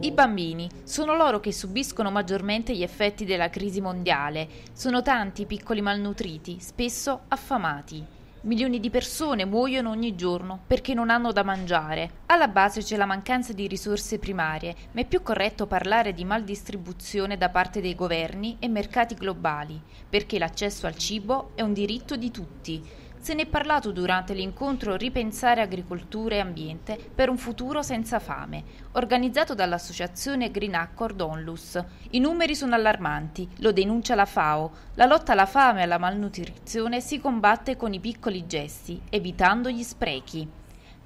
I bambini sono loro che subiscono maggiormente gli effetti della crisi mondiale. Sono tanti i piccoli malnutriti, spesso affamati. Milioni di persone muoiono ogni giorno perché non hanno da mangiare. Alla base c'è la mancanza di risorse primarie, ma è più corretto parlare di maldistribuzione da parte dei governi e mercati globali, perché l'accesso al cibo è un diritto di tutti. Se ne è parlato durante l'incontro Ripensare agricoltura e ambiente per un futuro senza fame, organizzato dall'associazione Green Accord Onlus. I numeri sono allarmanti, lo denuncia la FAO. La lotta alla fame e alla malnutrizione si combatte con i piccoli gesti, evitando gli sprechi.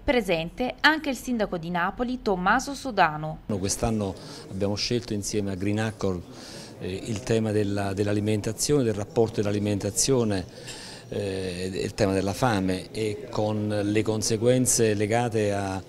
Presente anche il sindaco di Napoli Tommaso Sodano. Quest'anno abbiamo scelto insieme a Green Accord eh, il tema dell'alimentazione, del rapporto dell'alimentazione eh, il tema della fame e con le conseguenze legate a,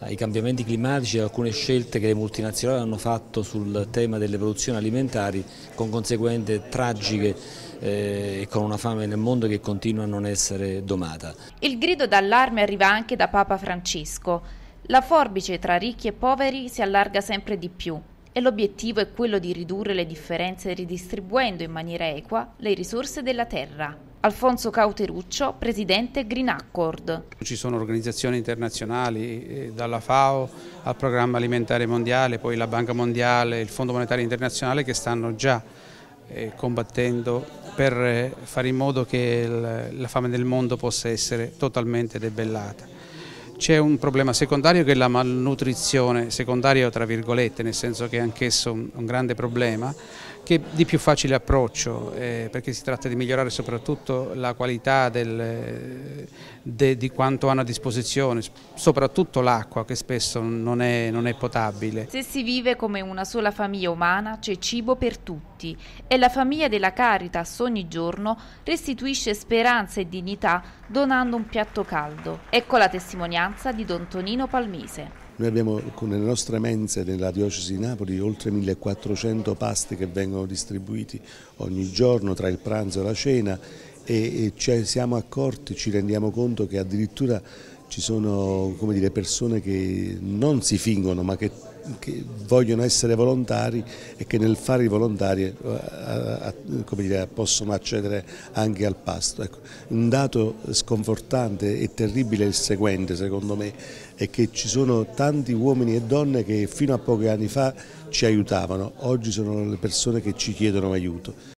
ai cambiamenti climatici e alcune scelte che le multinazionali hanno fatto sul tema delle produzioni alimentari con conseguenze tragiche eh, e con una fame nel mondo che continua a non essere domata. Il grido d'allarme arriva anche da Papa Francesco. La forbice tra ricchi e poveri si allarga sempre di più e l'obiettivo è quello di ridurre le differenze ridistribuendo in maniera equa le risorse della terra. Alfonso Cauteruccio, presidente Green Accord. Ci sono organizzazioni internazionali, eh, dalla FAO al Programma Alimentare Mondiale, poi la Banca Mondiale, il Fondo Monetario Internazionale che stanno già eh, combattendo per eh, fare in modo che la fame nel mondo possa essere totalmente debellata. C'è un problema secondario che è la malnutrizione, secondario tra virgolette, nel senso che è anch'esso un grande problema che di più facile approccio eh, perché si tratta di migliorare soprattutto la qualità del, eh, de, di quanto hanno a disposizione, soprattutto l'acqua che spesso non è, non è potabile. Se si vive come una sola famiglia umana c'è cibo per tutti e la famiglia della Caritas ogni giorno restituisce speranza e dignità donando un piatto caldo. Ecco la testimonianza di Don Tonino Palmese. Noi abbiamo con le nostre mense nella diocesi di Napoli oltre 1400 pasti che vengono distribuiti ogni giorno tra il pranzo e la cena e ci siamo accorti, ci rendiamo conto che addirittura ci sono dire, persone che non si fingono ma che che vogliono essere volontari e che nel fare i volontari eh, dire, possono accedere anche al pasto. Ecco, un dato sconfortante e terribile è il seguente secondo me, è che ci sono tanti uomini e donne che fino a pochi anni fa ci aiutavano, oggi sono le persone che ci chiedono aiuto.